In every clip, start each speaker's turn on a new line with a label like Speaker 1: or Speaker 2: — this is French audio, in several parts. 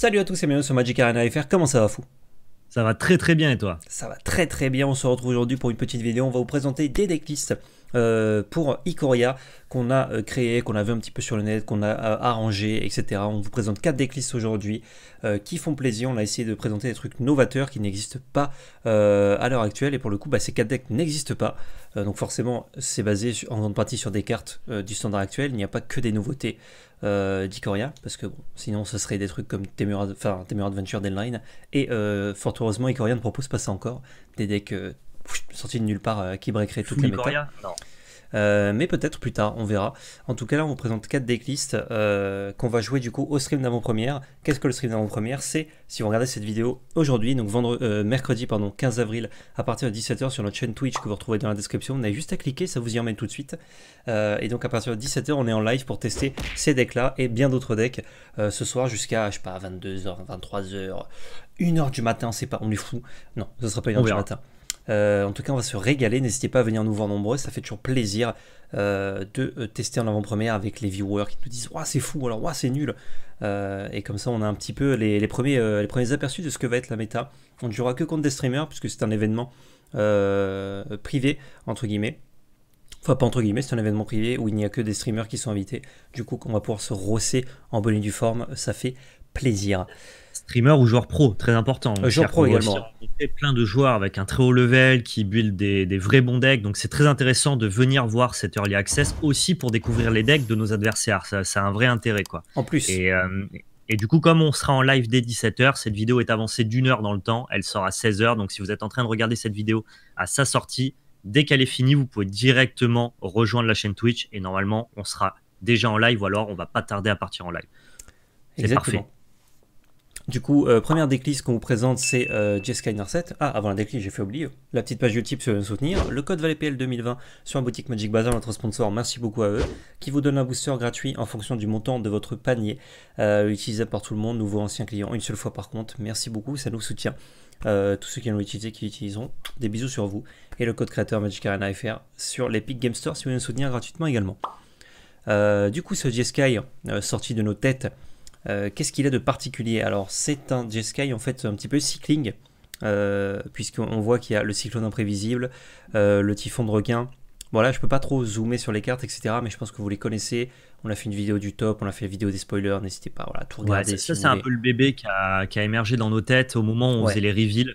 Speaker 1: Salut à tous et bienvenue sur Magic Arena FR, comment ça va fou Ça va très très bien et toi Ça va très très bien, on se retrouve aujourd'hui pour une petite vidéo, on va vous présenter des decklists euh, pour Ikoria qu'on a euh, créé, qu'on a vu un petit peu sur le net, qu'on a euh, arrangé, etc. On vous présente 4 decklists aujourd'hui qui font plaisir. On a essayé de présenter des trucs novateurs qui n'existent pas à l'heure actuelle et pour le coup bah, ces 4 decks n'existent pas. donc forcément c'est basé en grande partie sur des cartes du standard actuel, il n'y a pas que des nouveautés euh, d'Icoria, parce que sinon ce serait des trucs comme Temur, Adventure Deadline, et euh, fort heureusement Icoria ne propose pas ça encore, des decks euh, sortis de nulle part euh, qui breakeraient toutes les méthodes. Euh, mais peut-être plus tard, on verra. En tout cas, là, on vous présente 4 decklists euh, qu'on va jouer du coup au stream d'avant-première. Qu'est-ce que le stream d'avant-première C'est, si vous regardez cette vidéo aujourd'hui, donc vendredi, euh, mercredi pardon, 15 avril, à partir de 17h sur notre chaîne Twitch que vous retrouvez dans la description, on a juste à cliquer, ça vous y emmène tout de suite. Euh, et donc à partir de 17h, on est en live pour tester ces decks-là et bien d'autres decks ce soir jusqu'à, je sais pas, 22h, 23h, 1h du matin, On sait pas, on est fou. Non, ce sera pas 1h du matin. Euh, en tout cas, on va se régaler. N'hésitez pas à venir nous voir nombreux. Ça fait toujours plaisir euh, de euh, tester en avant-première avec les viewers qui nous disent Waouh c'est fou, alors c'est nul. et comme ça, on a un petit peu les, premiers, les premiers aperçus de ce que va être la méta. On ne jouera que contre des streamers puisque c'est un événement privé, entre guillemets. Enfin, pas entre guillemets, c'est un événement privé où il n'y a que des streamers qui sont invités. Du coup, on va pouvoir se rosser en bonne et due forme. Ça fait plaisir streamer ou joueur pro, très important. Euh, joueur pro également.
Speaker 2: plein de joueurs avec un très haut level qui build des, vrais bons decks. Donc c'est très intéressant de venir voir cette early access aussi pour découvrir les decks de nos adversaires. Ça, a un vrai intérêt quoi. En plus. Et, euh, et du coup, comme on sera en live dès 17h, cette vidéo est avancée d'une heure dans le temps. Elle sort à 16h. Donc si vous êtes en train de regarder cette vidéo à sa sortie, dès qu'elle est finie, vous pouvez directement rejoindre la chaîne Twitch. Et normalement, on sera déjà en live ou alors on va pas tarder à partir
Speaker 1: en live. C'est parfait. Du coup, euh, première décliste qu'on vous présente, c'est euh, Narset. Ah, avant la déclisse, j'ai fait oublier. La petite page YouTube sur nous soutenir. Le code ValetPL 2020 sur la boutique Magic Bazaar, notre sponsor. Merci beaucoup à eux. Qui vous donne un booster gratuit en fonction du montant de votre panier. Euh, utilisable par tout le monde, nouveau anciens clients. une seule fois par contre. Merci beaucoup, ça nous soutient. Euh, tous ceux qui l'ont utilisé, qui l'utiliseront, des bisous sur vous. Et le code créateur Magic Arena FR sur l'Epic Game Store si vous voulez nous soutenir gratuitement également. du coup, ce Jeskai, sorti de nos têtes, euh, qu'est-ce qu'il a de particulier Alors c'est un Jeskai en fait un petit peu cycling, euh, puisqu'on voit qu'il y a le cyclone imprévisible, euh, le typhon de requin. Voilà, je peux pas trop zoomer sur les cartes etc, mais je pense que vous les connaissez. On a fait une vidéo du top, on a fait une vidéo des spoilers, n'hésitez pas voilà, à tout regarder. ça c'est un peu
Speaker 2: le bébé qui a, émergé dans nos têtes au moment où on faisait les reveals,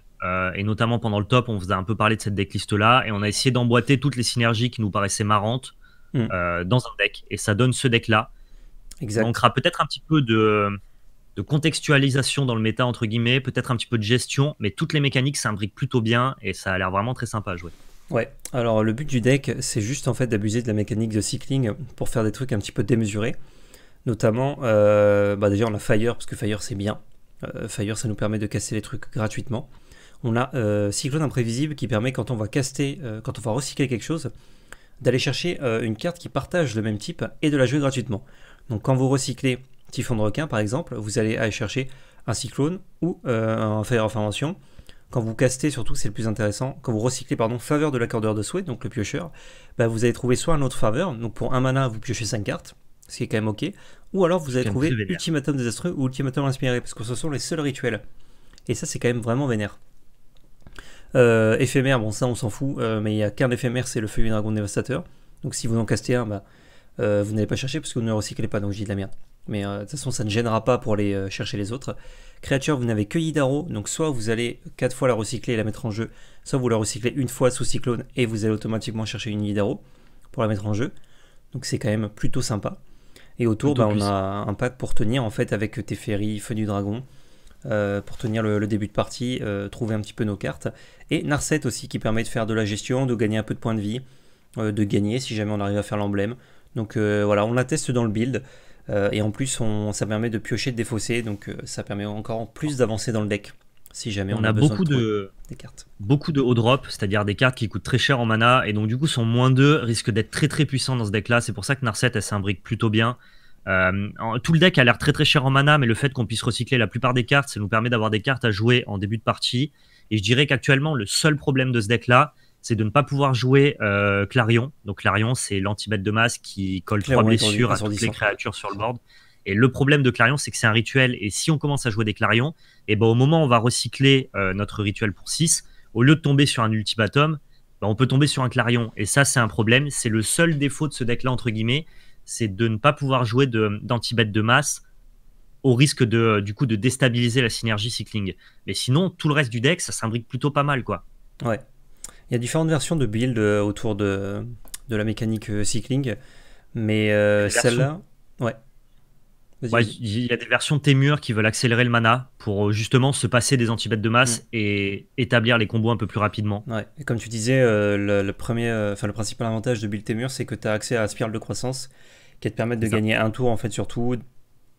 Speaker 2: et notamment pendant le top on faisait un peu parler de cette decklist là, et on a essayé d'emboîter toutes les synergies qui nous paraissaient marrantes. Hmm. dans un deck et ça donne ce deck là on peut-être un petit peu de, contextualisation dans le méta, entre guillemets, peut-être un petit peu de gestion, mais toutes les mécaniques s'imbriquent plutôt bien et ça a l'air vraiment très sympa à jouer.
Speaker 1: Ouais, alors le but du deck, c'est juste en fait d'abuser de la mécanique de cycling pour faire des trucs un petit peu démesurés. Notamment, euh, bah déjà on a Fire, parce que Fire c'est bien. Euh, Fire ça nous permet de casser les trucs gratuitement. On a euh, Cyclone Imprévisible qui permet quand on va caster, quand on va recycler quelque chose, d'aller chercher euh, une carte qui partage le même type et de la jouer gratuitement. Donc quand vous recyclez Typhon de requin par exemple, vous allez aller chercher un cyclone ou euh, un un of d'information. Quand vous castez, surtout c'est le plus intéressant, quand vous recyclez pardon, faveur de l'accordeur de souhait, donc le piocheur, bah, vous allez trouver soit un autre faveur, donc pour un mana vous piochez 5 cartes, ce qui est quand même ok, ou alors vous allez trouver Ultimatum désastreux ou Ultimatum inspiré, parce que ce sont les seuls rituels. Et ça c'est quand même vraiment vénère. Euh, éphémère, bon ça on s'en fout, euh, mais il n'y a qu'un éphémère, c'est le feu du dragon dévastateur. Donc si vous en castez un, bah, euh, vous n'allez pas chercher parce que vous ne recyclez pas, donc j'ai de la merde. Mais de toute façon ça ne gênera pas pour aller chercher les autres. Créature, vous n'avez que Yidaro, donc soit vous allez 4 fois la recycler et la mettre en jeu, soit vous la recyclez une fois sous cyclone et vous allez automatiquement chercher une Yidaro pour la mettre en jeu. Donc c'est quand même plutôt sympa. Et autour, bah, on a un pack pour tenir en fait avec Teferi, Feu du Dragon, euh, pour tenir le, début de partie, euh, trouver un petit peu nos cartes. Et Narset aussi qui permet de faire de la gestion, de gagner un peu de points de vie, euh, de gagner si jamais on arrive à faire l'emblème. Donc voilà, on la teste dans le build. et en plus, ça permet de piocher, de défausser, donc ça permet encore plus d'avancer dans le deck. Si jamais on, a, beaucoup de,
Speaker 2: des cartes. Beaucoup de haut drop, c'est-à-dire des cartes qui coûtent très cher en mana et donc du coup sont moins 2, risquent d'être très très puissant dans ce deck là. C'est pour ça que Narset elle s'imbrique plutôt bien. Euh, tout le deck a l'air très très cher en mana, mais le fait qu'on puisse recycler la plupart des cartes, ça nous permet d'avoir des cartes à jouer en début de partie. Et je dirais qu'actuellement, le seul problème de ce deck-là, c'est de ne pas pouvoir jouer euh, Clarion. Donc Clarion, c'est l'anti-bête de masse qui colle trois blessures à toutes les créatures sur le board. Et le problème de Clarion, c'est que c'est un rituel. Et si on commence à jouer des Clarions, et eh ben, au moment où on va recycler euh, notre rituel pour 6, au lieu de tomber sur un ultimatum, ben, on peut tomber sur un Clarion. Et ça, c'est un problème. C'est le seul défaut de ce deck-là, entre guillemets c'est de ne pas pouvoir jouer danti de, masse au risque de, euh, du coup, de déstabiliser la synergie cycling. Mais sinon, tout le reste du
Speaker 1: deck, ça s'imbrique plutôt pas mal, quoi. Ouais. Il y a différentes versions de build euh, autour de, de la mécanique euh, cycling, mais celle-là, ouais,
Speaker 2: il y a des versions de Témur qui veulent accélérer le mana pour euh, justement se passer des anti-bêtes de masse mm. et établir les combos un peu plus rapidement.
Speaker 1: comme tu disais, euh, le, premier, euh, le principal avantage de build Témur, c'est que tu as accès à la spirale de croissance qui te permet de gagner un tour en fait surtout,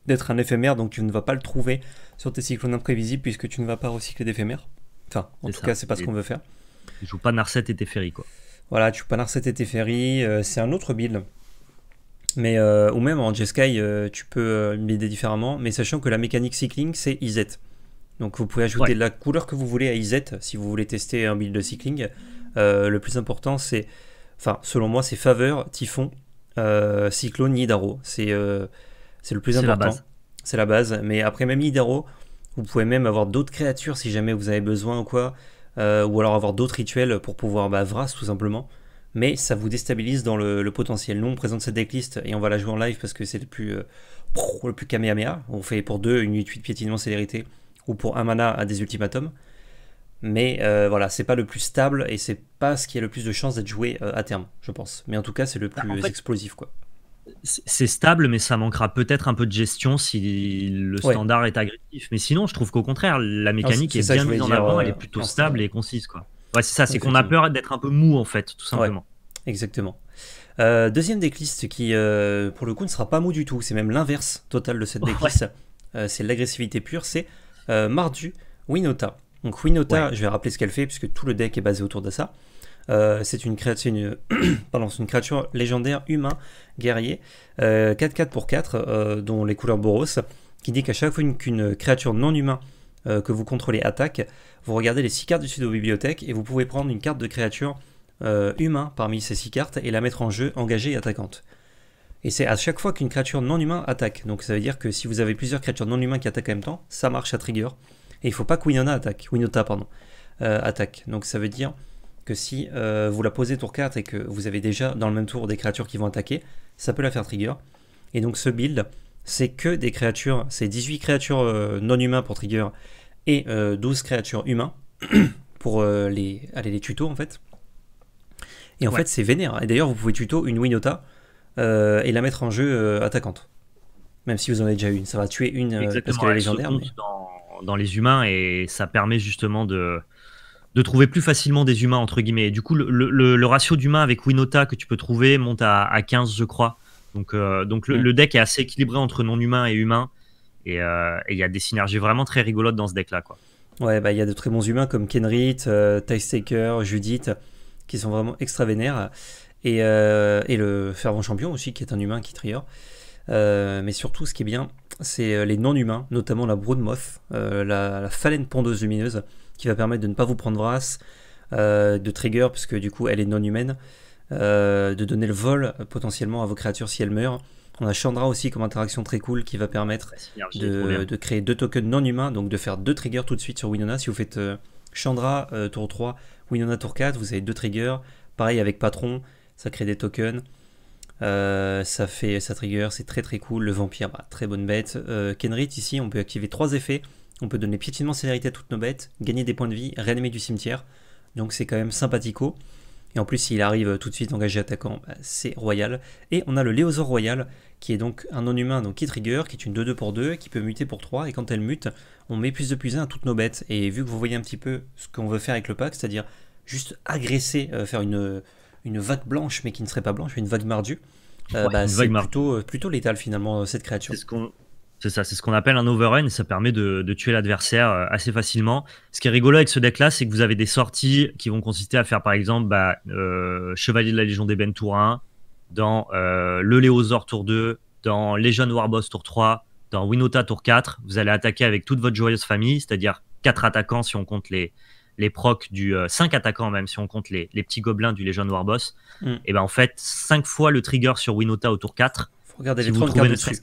Speaker 1: d'être un éphémère, donc tu ne vas pas le trouver sur tes cyclones imprévisibles puisque tu ne vas pas recycler d'éphémère, Enfin, en tout cas, c'est pas ce qu'on veut faire. Tu joues pas Narset et Teferi quoi. Voilà, tu joues pas Narset et Teferi, c'est un autre build mais euh, ou même en Jsky, euh, tu peux l'aider euh, différemment, mais sachant que la mécanique cycling, c'est IZ. Donc vous pouvez ajouter la couleur que vous voulez à IZ si vous voulez tester un build de cycling. le plus important, c'est, enfin, selon moi, c'est Faveur, Typhon, Cyclone, Nidaro. C'est c'est le plus important. C'est la base. Mais après, même Nidaro, vous pouvez même avoir d'autres créatures si jamais vous avez besoin ou quoi, ou alors avoir d'autres rituels pour pouvoir bah, Vras tout simplement mais ça vous déstabilise dans le, potentiel. Nous, on présente cette decklist et on va la jouer en live parce que c'est le plus, euh, le plus kamehameha. On fait pour deux une 8 piétinement célérité ou pour un mana à des ultimatums. Mais euh, voilà, c'est pas le plus stable et c'est pas ce qui a le plus de chances d'être joué euh, à terme, je pense. Mais en tout cas, c'est le plus bah, explosif, quoi.
Speaker 2: C'est stable, mais ça manquera peut-être un peu de gestion si le standard est agressif. Mais sinon, je trouve qu'au contraire, la mécanique est, bien mise en avant, elle est plutôt stable et concise, quoi.
Speaker 1: Ouais, c'est ça, c'est qu'on a peur d'être un peu mou en fait, tout simplement. exactement. Euh, deuxième decklist qui, euh, pour le coup, ne sera pas mou du tout. C'est même l'inverse total de cette decklist. Euh, c'est l'agressivité pure. C'est Mardu Winota. Donc Winota, je vais rappeler ce qu'elle fait puisque tout le deck est basé autour de ça. c'est une, une, créature légendaire, humain, guerrier, 4-4 pour 4, dont les couleurs Boros, qui dit qu'à chaque fois qu'une créature non humain euh, que vous contrôlez attaque, vous regardez les 6 cartes du pseudo-bibliothèque et vous pouvez prendre une carte de créature euh, humain parmi ces 6 cartes et la mettre en jeu engagée et attaquante. Et c'est à chaque fois qu'une créature non humain attaque. Donc ça veut dire que si vous avez plusieurs créatures non humains qui attaquent en même temps, ça marche à trigger. Et il faut pas que Winona attaque, Winota pardon, euh, attaque. Donc ça veut dire que si vous la posez tour carte et que vous avez déjà dans le même tour des créatures qui vont attaquer, ça peut la faire trigger. Et donc ce build, c'est que des créatures, c'est 18 créatures euh, non humains pour Trigger et 12 euh, créatures humains pour euh, les, aller les tutos en fait. Et en fait, c'est vénère. Et d'ailleurs, vous pouvez tuto une Winota et la mettre en jeu attaquante. Même si vous en avez déjà une. Ça va tuer une parce qu'elle est légendaire.
Speaker 2: Dans, les humains et ça permet justement de, de trouver plus facilement des humains, entre guillemets. du coup, le, ratio d'humains avec Winota que tu peux trouver monte à, à 15, je crois. Donc, euh, mm. le, deck est assez équilibré entre non humain et humain euh, Et il y a des synergies vraiment très rigolotes dans ce deck-là. Quoi.
Speaker 1: Ouais, bah, il y a de très bons humains comme Kenrit, euh, Taker, Judith, qui sont vraiment extra vénères. Euh, et, le fervent champion aussi, qui est un humain qui trieur. mais surtout, ce qui est bien, c'est les non-humains, notamment la Broodmoth, la, la, phalène pondeuse lumineuse, qui va permettre de ne pas vous prendre race, de trigger, puisque du coup, elle est non-humaine. Euh, de donner le vol euh, potentiellement à vos créatures si elles meurent. On a Chandra aussi comme interaction très cool qui va permettre de, créer deux tokens non humains, donc de faire deux triggers tout de suite sur Winona. Si vous faites euh, Chandra tour 3, Winona tour 4, vous avez deux triggers. Pareil avec Patron, ça crée des tokens. ça fait sa trigger, c'est très très cool. Le vampire, bah, très bonne bête. Kenrit, ici, on peut activer trois effets. On peut donner piétinement célérité à toutes nos bêtes, gagner des points de vie, réanimer du cimetière. Donc c'est quand même sympathico. Et en plus, s'il arrive tout de suite engagé attaquant, bah, c'est royal. Et on a le Léosaur Royal, qui est donc un non-humain donc qui trigger, qui est une 2-2 pour 2, qui peut muter pour 3, et quand elle mute, on met plus de plus 1 à toutes nos bêtes. Et vu que vous voyez un petit peu ce qu'on veut faire avec le pack, c'est-à-dire juste agresser, euh, faire une, vague blanche, mais qui ne serait pas blanche, une vague mardue, euh, bah, c'est plutôt, euh, plutôt létal finalement cette créature. ce qu'on
Speaker 2: c'est ça, c'est ce qu'on appelle un overrun ça permet de, tuer l'adversaire euh, assez facilement. Ce qui est rigolo avec ce deck-là, c'est que vous avez des sorties qui vont consister à faire par exemple bah, euh, Chevalier de la Légion des tour 1, dans euh, le Léosor tour 2, dans Legion Warboss tour 3, dans Winota tour 4. Vous allez attaquer avec toute votre joyeuse famille, c'est-à-dire 4 attaquants si on compte les, les procs du. 5 euh, attaquants même si on compte les, petits gobelins du Legion Warboss. Hmm. Et ben en fait, 5 fois le trigger sur Winota au tour 4. Regardez, si les vous trouvez ne serait-ce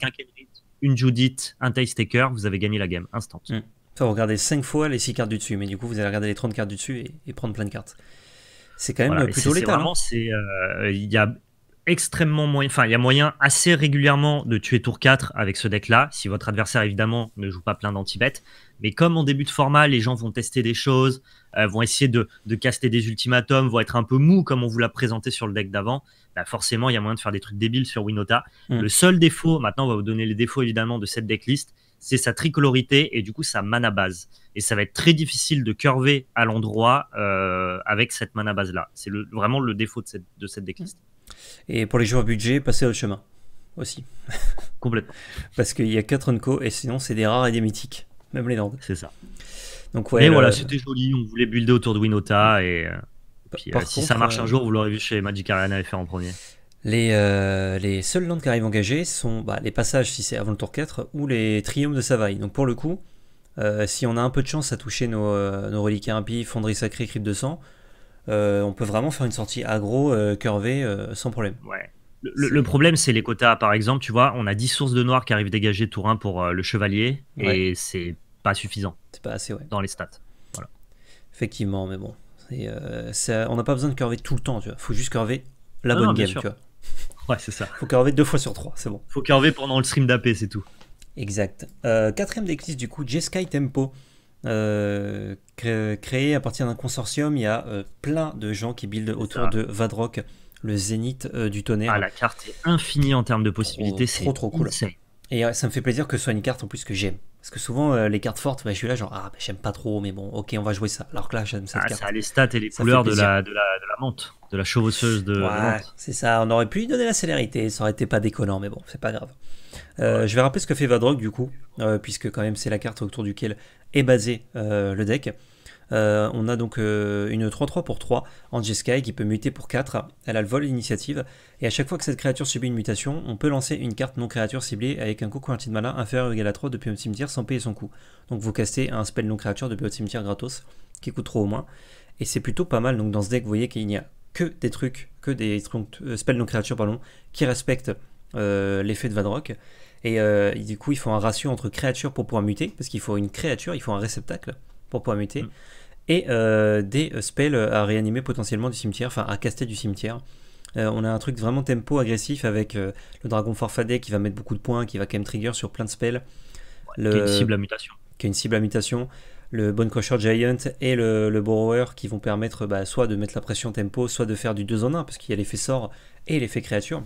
Speaker 2: une
Speaker 1: Judith, un Tie Staker, vous avez gagné la game, instant. Mm. Enfin, vous 5 fois les 6 cartes du dessus, mais du coup, vous allez regarder les 30 cartes du dessus et, prendre plein de cartes. C'est quand même plutôt létal. Hein.
Speaker 2: Euh, il y a extrêmement moyen, enfin, il y a moyen assez régulièrement de tuer tour 4 avec ce deck-là, si votre adversaire, évidemment, ne joue pas plein d'anti-bêtes. Mais comme en début de format, les gens vont tester des choses, euh, vont essayer de, de caster des ultimatums, vont être un peu mous comme on vous l'a présenté sur le deck d'avant, bah, forcément, il y a moyen de faire des trucs débiles sur Winota. Mm. Le seul défaut, maintenant, on va vous donner les défauts évidemment de cette decklist, c'est sa tricolorité et du coup sa mana base. Et ça va être très difficile de curver à l'endroit euh, avec cette mana base là. C'est vraiment le défaut de cette, de cette decklist. Mm.
Speaker 1: Et pour les joueurs budget, passer au chemin aussi. Complètement. Parce qu'il y a 4 unco et sinon c'est des rares et des mythiques, même les landes. C'est ça. Donc ouais. Mais voilà, euh,
Speaker 2: c'était joli. On
Speaker 1: voulait builder autour de Winota et euh, euh, si ça marche un euh, jour, vous l'aurez vu chez Magic Arena et fait en premier. Les, euh, seuls les, qui arrivent engagés sont bah, les passages, si c'est avant le tour 4, ou les triomphes de Savaille. Donc pour le coup, si on a un peu de chance à toucher nos, reliques nos fonderie sacrée, crypte de sang, on peut vraiment faire une sortie agro, curvée, sans problème. Ouais. Le, problème, c'est les quotas. Par exemple, tu vois, on a 10 sources de noir qui arrivent dégagées tour 1
Speaker 2: pour le chevalier, et c'est pas suffisant. C'est pas assez, ouais. Dans les stats. Voilà.
Speaker 1: Effectivement, mais bon. Et, euh, ça, on n'a pas besoin de curver tout le temps, tu Faut juste curver la bonne game, Ouais, c'est ça. Faut curver deux fois sur trois, c'est bon. Faut curver pendant le stream d'AP, c'est tout. Exact. Euh, quatrième decklist, du coup, Sky Tempo. Euh, créé à partir d'un consortium, il y a plein de gens qui buildent autour de Vadrock, le zénith du tonnerre. Ah, la carte est infinie en termes de possibilités, c'est trop trop cool. Et ça me fait plaisir que ce soit une carte en plus que j'aime. Parce que souvent, euh, les cartes fortes, je suis là, genre, ah, j'aime pas trop, mais bon, ok, on va jouer ça. Alors que là, j'aime cette ah, carte. Ça a les stats et les couleurs de la, de,
Speaker 2: la, de la menthe, de la ouais,
Speaker 1: C'est ça, on aurait pu lui donner la célérité, ça aurait été pas déconnant, mais bon, c'est pas grave. Euh, je vais rappeler ce que fait Vadrock, du coup, euh, puisque quand même, c'est la carte autour duquel est basé le deck. Euh, on a donc euh, une 3-3 pour 3 en Sky qui peut muter pour 4. Elle a le vol d'initiative Et à chaque fois que cette créature subit une mutation, on peut lancer une carte non créature ciblée avec un coût quanti de mana inférieur ou égal à 3 depuis un cimetière sans payer son coût. Donc vous castez un spell non créature depuis votre cimetière gratos qui coûte 3 au moins. Et c'est plutôt pas mal. Donc dans ce deck, vous voyez qu'il n'y a que des trucs, que des euh, spells non créatures pardon, qui respectent l'effet de Vadrock. Et, et du coup, il faut un ratio entre créatures pour pouvoir muter, parce qu'il faut une créature, il faut un réceptacle, pour pouvoir muter. Mm. Et euh, des euh, spells euh, à réanimer potentiellement du cimetière, enfin à caster du cimetière. on a un truc vraiment tempo agressif avec le dragon forfadé qui va mettre beaucoup de points, qui va quand même trigger sur plein de spells. Qui est une cible à mutation. Qui est une cible à mutation. Le Bone Crusher Giant et le, Borrower qui vont permettre bah, soit de mettre la pression tempo, soit de faire du 2 en 1, parce qu'il y a l'effet sort et l'effet créature,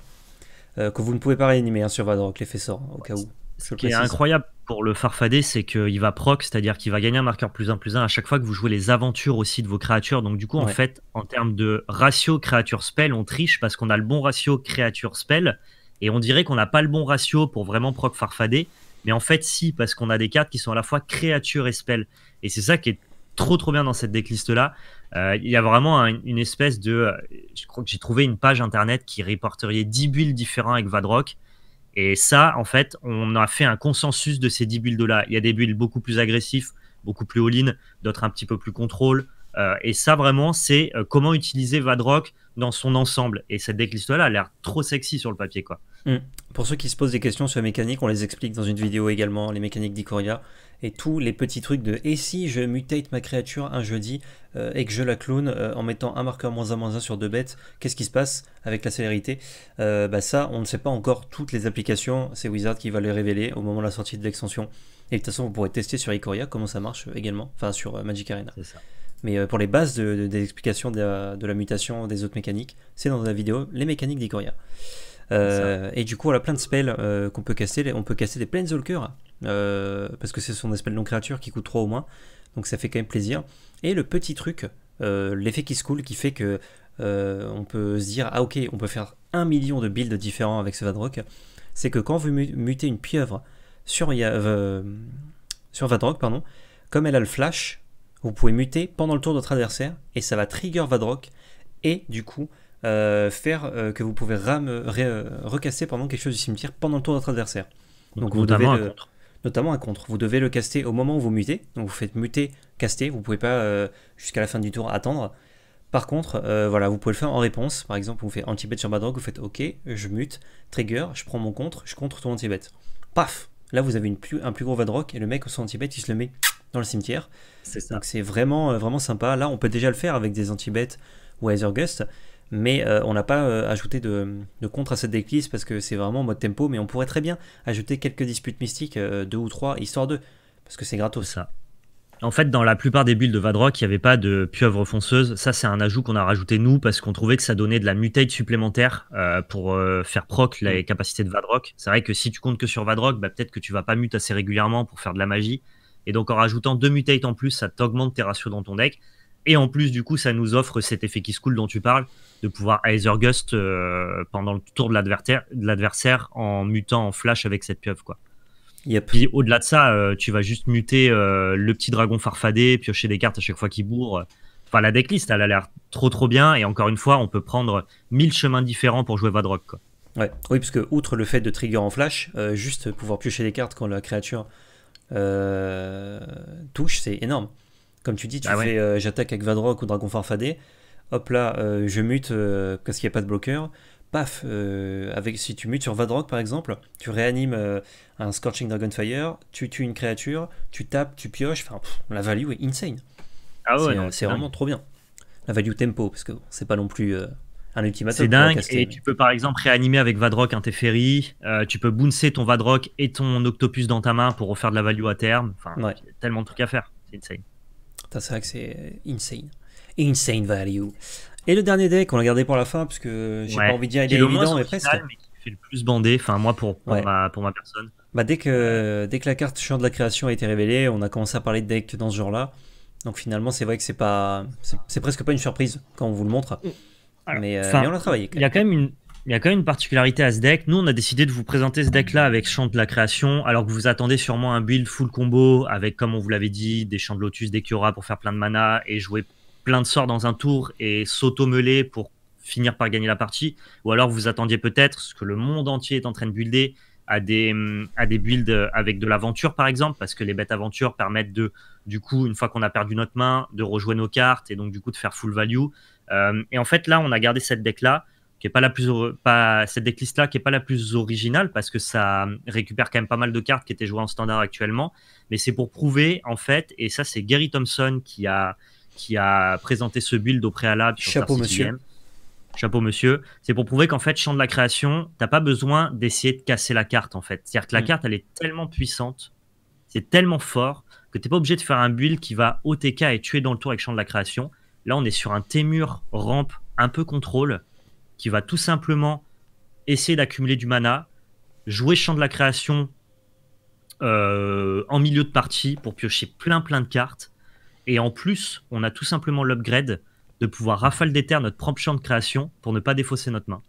Speaker 1: que vous ne pouvez pas réanimer hein, sur Vadrock, l'effet sort, au cas où. Ce qui est incroyable
Speaker 2: pour le farfader, c'est qu'il va proc, c'est-à-dire qu'il va gagner un marqueur plus 1 plus 1 à chaque fois que vous jouez les aventures aussi de vos créatures. Donc, du coup, en fait, en termes de ratio créature-spell, on triche parce qu'on a le bon ratio créature-spell et on dirait qu'on n'a pas le bon ratio pour vraiment proc farfader. Mais en fait, si, parce qu'on a des cartes qui sont à la fois créature et spell. Et c'est ça qui est trop trop bien dans cette decklist là. Euh, il y a vraiment une espèce de. Euh, je crois que j'ai trouvé une page internet qui reporterait 10 builds différents avec Vadrock. Et ça, en fait, on a fait un consensus de ces 10 builds-là. Il y a des builds beaucoup plus agressifs, beaucoup plus all-in, d'autres un petit peu plus contrôle. Euh, et ça, vraiment, c'est euh, comment utiliser Vadrock dans son ensemble. Et cette decklist-là
Speaker 1: a l'air trop sexy sur le papier. quoi. Mm. Pour ceux qui se posent des questions sur les mécaniques, on les explique dans une vidéo également, les mécaniques d'Ikoria et tous les petits trucs de et si je mutate ma créature un jeudi euh, et que je la clone euh, en mettant un marqueur moins un, moins un sur deux bêtes, qu'est-ce qui se passe avec la célérité euh, bah Ça, on ne sait pas encore toutes les applications, c'est Wizard qui va les révéler au moment de la sortie de l'extension. Et de toute façon, vous pourrez tester sur Ikoria comment ça marche également, enfin sur Magic Arena. Mais pour les bases des explications de, la mutation, des autres mécaniques, c'est dans la vidéo Les mécaniques d'Ikoria. et du coup, on a plein de spells qu'on peut casser. On peut casser des Planeswalkers euh, parce que c'est son espèce de non créature qui coûte 3 au moins, donc ça fait quand même plaisir. Et le petit truc, euh, l'effet qui se coule, qui fait que euh, on peut se dire, ah ok, on peut faire un million de builds différents avec ce Vadrock, c'est que quand vous mutez une pieuvre sur, sur Vadrock, pardon, comme elle a le flash, vous pouvez muter pendant le tour de votre adversaire, et ça va trigger Vadrock, et du coup, faire que vous pouvez ram, recasser pendant quelque chose du cimetière pendant le tour de votre adversaire. Donc, vous devez le, notamment un contre. Vous devez le caster au moment où vous mutez, donc vous faites muter, caster, vous pouvez pas euh, jusqu'à la fin du tour attendre. Par contre, euh, voilà, vous pouvez le faire en réponse. Par exemple, vous faites anti-bet sur Badrock, vous faites OK, je mute, trigger, je prends mon contre, je contre ton anti-bet. Paf Là, vous avez plus, un plus gros Vadrock et le mec, son anti-bet, il se le met dans le cimetière. C'est c'est vraiment, euh, vraiment sympa. Là, on peut déjà le faire avec des anti-bets ou Aether mais euh, on n'a pas euh, ajouté de, contre à cette decklist parce que c'est vraiment mode tempo, mais on pourrait très bien ajouter quelques disputes mystiques, 2 euh, deux ou trois, histoire d'eux. parce que c'est gratos. Ça.
Speaker 2: En fait, dans la plupart des builds de Vadrock, il n'y avait pas de pieuvre fonceuse. Ça, c'est un ajout qu'on a rajouté nous parce qu'on trouvait que ça donnait de la mutate supplémentaire pour faire proc les mm. capacités de Vadrock. C'est vrai que si tu comptes que sur Vadrock, bah, peut-être que tu vas pas muter assez régulièrement pour faire de la magie. Et donc, en rajoutant deux mutates en plus, ça t'augmente tes ratios dans ton deck. Et en plus, du coup, ça nous offre cet effet qui se coule dont tu parles, de pouvoir Aethergust Gust euh, pendant le tour de l'adversaire en mutant en flash avec cette pieuvre. Quoi. Yep. Puis au-delà de ça, euh, tu vas juste muter euh, le petit dragon farfadé, piocher des cartes à chaque fois qu'il bourre. Enfin, la decklist, elle a l'air trop trop bien. Et encore une fois, on peut prendre 1000 chemins différents pour
Speaker 1: jouer Vadrock. Quoi. Ouais. Oui, parce que outre le fait de trigger en flash, juste pouvoir piocher des cartes quand la créature touche, c'est énorme. Comme tu dis, tu ah fais j'attaque avec Vadrock ou Dragon Farfadé hop là, euh, je mute euh, parce qu'il n'y a pas de bloqueur. Paf, euh, avec, si tu mutes sur Vadrock par exemple, tu réanimes un Scorching Dragonfire, tu tues une créature, tu tapes, tu pioches, enfin la value est insane.
Speaker 2: Ah ouais, c'est vraiment trop bien.
Speaker 1: La value tempo, parce que c'est pas non plus un ultimatum. C'est dingue. Et tu peux
Speaker 2: par exemple réanimer avec Vadrock un Teferi. tu peux bouncer ton Vadrock et ton Octopus dans ta main pour refaire de la value à terme. Enfin,
Speaker 1: tellement de trucs à faire. C'est insane. C'est vrai que c'est insane. Insane Value. Et le dernier deck, on l'a gardé pour la fin, parce que j'ai pas envie de dire il est, évident, mais presque.
Speaker 2: qui fait le plus bandé, enfin moi pour, pour, ma, pour ma personne.
Speaker 1: Bah dès que, dès que la carte Chant de la création a été révélée, on a commencé à parler de deck dans ce genre-là. Donc finalement, c'est vrai que c'est pas, c'est presque pas une surprise quand on vous le montre. Mm. Euh, mais, on l'a travaillé. Il y a quand même une,
Speaker 2: il y a quand même une particularité à ce deck. Nous, on a décidé de vous présenter ce deck-là avec Chant de la création, alors que vous attendez sûrement un build full combo avec, comme on vous l'avait dit, des champs de Lotus des qu'il pour faire plein de mana et jouer plein de sorts dans un tour et s'auto-mêler pour finir par gagner la partie. Ou alors vous attendiez peut-être ce que le monde entier est en train de builder à des, à des builds avec de l'aventure par exemple, parce que les bêtes aventures permettent de, du coup, une fois qu'on a perdu notre main, de rejouer nos cartes et donc du coup de faire full value. Euh, et en fait là, on a gardé cette deck là qui est pas la plus pas cette decklist là qui est pas la plus originale parce que ça récupère quand même pas mal de cartes qui étaient jouées en standard actuellement mais c'est pour prouver en fait et ça c'est Gary Thompson qui a qui a présenté ce build au préalable. Sur Chapeau, monsieur. Chapeau, monsieur. C'est pour prouver qu'en fait, champ de la création, t'as pas besoin d'essayer de casser la carte, en fait. C'est-à-dire que la mm. carte, elle est tellement puissante, c'est tellement fort, que t'es pas obligé de faire un build qui va OTK et tuer dans le tour avec champ de la création. Là, on est sur un témur rampe un peu contrôle qui va tout simplement essayer d'accumuler du mana, jouer champ de la création euh, en milieu de partie pour piocher plein plein de cartes et en plus, on a tout simplement l'upgrade de pouvoir rafale des notre propre champ de création pour ne pas défausser notre main.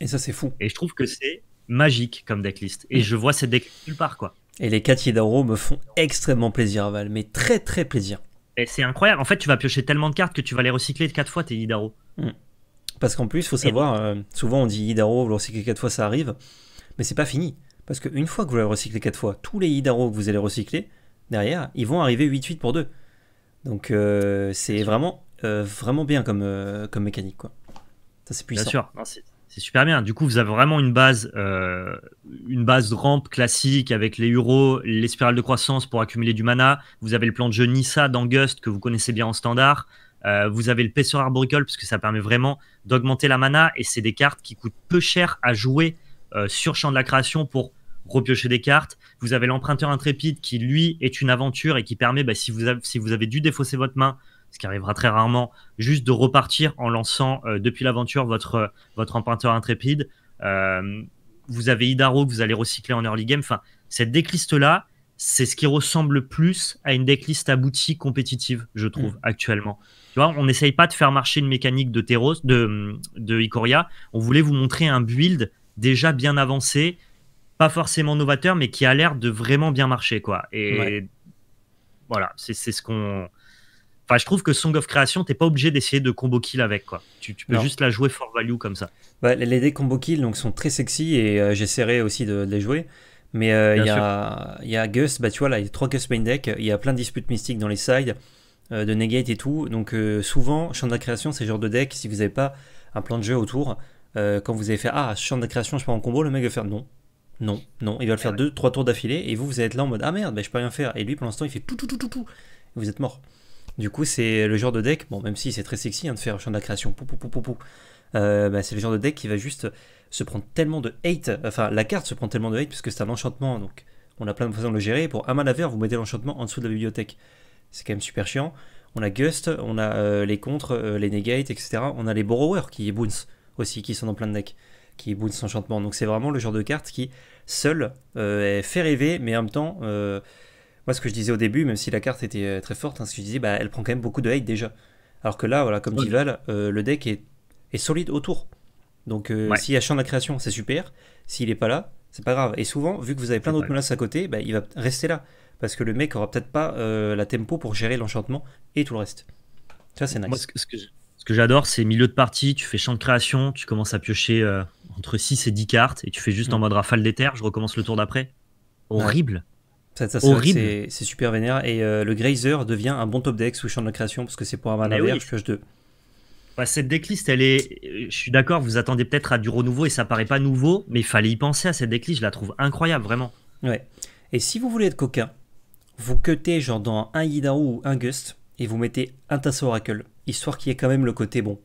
Speaker 1: Et ça, c'est fou. Et je trouve que c'est magique comme decklist. Et je vois cette deck nulle part, quoi. Et les 4 Hidaro me font extrêmement plaisir, Val, mais très très plaisir. Et c'est incroyable. En fait, tu vas piocher tellement de cartes que tu vas les recycler 4 fois tes Hidaro. Hmm. Parce qu'en plus, il faut savoir, euh, souvent on dit Hidaro, vous le recyclez 4 fois, ça arrive. Mais c'est pas fini. Parce qu'une fois que vous les recyclez 4 fois, tous les Hidaro que vous allez recycler, derrière, ils vont arriver 8-8 pour 2. Donc euh, c'est vraiment, euh, vraiment bien comme, euh, comme mécanique. Quoi. Ça c'est puissant. Bien sûr. c'est super
Speaker 2: bien. Du coup, vous avez vraiment une base, une base de rampe classique avec les euros, les spirales de croissance pour accumuler du mana. Vous avez le plan de jeu Nissa d'Angust que vous connaissez bien en standard. vous avez le Pesseur Arboricole parce que ça permet vraiment d'augmenter la mana et c'est des cartes qui coûtent peu cher à jouer sur Champ de la Création pour repiocher des cartes. Vous avez l'emprunteur intrépide qui, lui, est une aventure et qui permet, bah, si, vous avez, si dû défausser votre main, ce qui arrivera très rarement, juste de repartir en lançant euh, depuis l'aventure votre, euh, votre emprunteur intrépide. Euh, vous avez Idaro que vous allez recycler en early game. Enfin, cette decklist-là, c'est ce qui ressemble plus à une decklist aboutie compétitive, je trouve, mm. actuellement. Tu on n'essaye pas de faire marcher une mécanique de Teros, de, de Ikoria. On voulait vous montrer un build déjà bien avancé, pas forcément novateur, mais qui a l'air de vraiment bien marcher, quoi. Et voilà, c'est ce qu'on. Enfin, je trouve que Song of Creation, t'es pas obligé d'essayer de combo kill avec, quoi. Tu, peux juste la jouer for value comme ça.
Speaker 1: Bah, les, les combo kill donc, sont très sexy et euh, j'essaierai aussi de, les jouer. Mais euh, il y, a, il y Gus, bah, tu vois, là, il y a trois Gus main deck, il y a plein de disputes mystiques dans les sides, euh, de negate et tout. Donc, souvent, Chant de la Création, c'est genre de deck, si vous n'avez pas un plan de jeu autour, quand vous avez fait Ah, Champ de la Création, je prends en combo, le mec va faire non, non, non, il va le faire 2 ah, 3 deux, trois tours d'affilée et vous, vous êtes là en mode ah merde, mais je peux rien faire. Et lui, pour l'instant, il fait tout, tout, tout, tout, tout. Et vous êtes mort. Du coup, c'est le genre de deck, bon, même si c'est très sexy hein, de faire champ de la création, pou, pou, pou, euh, bah, c'est le genre de deck qui va juste se prendre tellement de hate. Enfin, la carte se prend tellement de hate puisque c'est un enchantement, donc on a plein de façons de le gérer. Pour un vous mettez l'enchantement en dessous de la bibliothèque. C'est quand même super chiant. On a Gust, on a euh, les contres, euh, les negates, etc. On a les Borrowers qui est Boons aussi, qui sont dans plein de decks qui booste son enchantement Donc c'est vraiment le genre de carte qui, seule, euh, fait rêver, mais en même temps, euh, moi ce que je disais au début, même si la carte était euh, très forte, hein, ce que je disais, bah, elle prend quand même beaucoup de hate déjà. Alors que là, voilà, comme ils Val, le deck est, solide autour. Donc s'il y a champ de la création, c'est super. S'il n'est pas là, c'est pas grave. Et souvent, vu que vous avez plein d'autres menaces à côté, bah, il va rester là. Parce que le mec aura peut-être pas la tempo pour gérer l'enchantement et tout le reste. Ça, c'est nice. Moi, ce
Speaker 2: que, j'adore, c'est milieu de partie, tu fais champ de création, tu commences à piocher entre 6 et 10 cartes et tu fais juste en mm. mode rafale des terres, je recommence le tour d'après. Horrible.
Speaker 1: C'est super vénère. Et euh, le Grazer devient un bon top deck sous champ de création parce que c'est pour avoir un oui. 2. Bah, cette decklist, elle est. Je suis d'accord, vous attendez peut-être à du renouveau et ça paraît pas nouveau, mais il fallait y penser à cette decklist, je la trouve incroyable, vraiment. Ouais. Et si vous voulez être coquin, vous cutez genre dans un Yidaru ou un Gust et vous mettez un Tasso Oracle, histoire qu'il y ait quand même le côté bon.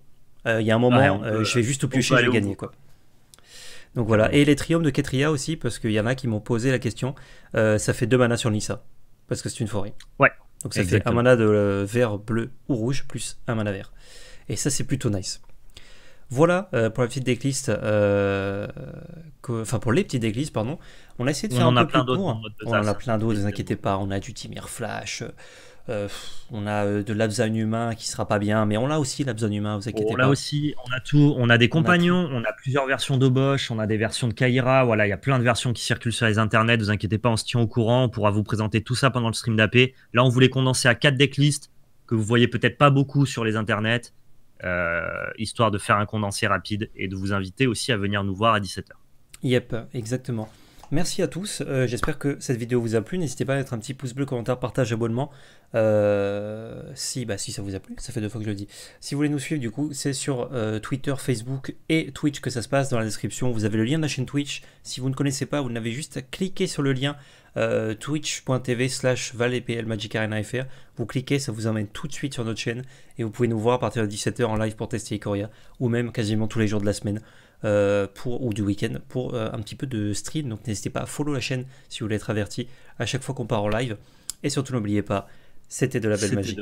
Speaker 1: Euh, il y a un moment, euh, je vais juste au piocher, je vais gagner quoi. Donc voilà. Et les triomes de Ketria aussi, parce qu'il y en a qui m'ont posé la question. Euh, ça fait deux mana sur Nissa, parce que c'est une forêt. Ouais. Donc ça fait un mana de euh, vert, bleu ou rouge, plus un mana vert. Et ça, c'est plutôt nice. Voilà euh, pour la petite decklist, enfin pour les petites decklists, pardon. On a essayé de faire un peu plein plus court. Hein. On a plein d'autres, ne vous inquiétez pas. On a du Timir Flash, euh, on a euh, de zone humain qui sera pas bien, mais on a aussi l'absence humain, vous inquiétez pas. On aussi,
Speaker 2: on a tout, on a des compagnons, on a, plusieurs versions d'Oboche, on a des versions de Kaira, voilà, il y a plein de versions qui circulent sur les internets, vous inquiétez pas, on se tient au courant, on pourra vous présenter tout ça pendant le stream d'AP. Là, on voulait condenser à 4 decklists que vous voyez peut-être pas beaucoup sur les internets, euh, histoire de faire un condensé rapide et de vous inviter aussi à venir nous voir à 17h.
Speaker 1: Yep, exactement. Merci à tous, euh, j'espère que cette vidéo vous a plu. N'hésitez pas à mettre un petit pouce bleu, commentaire, partage, abonnement. Euh, si, bah, si ça vous a plu, ça fait deux fois que je le dis. Si vous voulez nous suivre, du coup, c'est sur euh, Twitter, Facebook et Twitch que ça se passe. Dans la description, vous avez le lien de la chaîne Twitch. Si vous ne connaissez pas, vous n'avez juste à cliquer sur le lien twitch.tv slash Vous cliquez, ça vous emmène tout de suite sur notre chaîne et vous pouvez nous voir à partir de 17h en live pour tester Ikoria ou même quasiment tous les jours de la semaine. Euh, pour, ou du week-end pour euh, un petit peu de stream. Donc n'hésitez pas à follow la chaîne si vous voulez être averti à chaque fois qu'on part en live. Et surtout n'oubliez pas, c'était De la belle magie.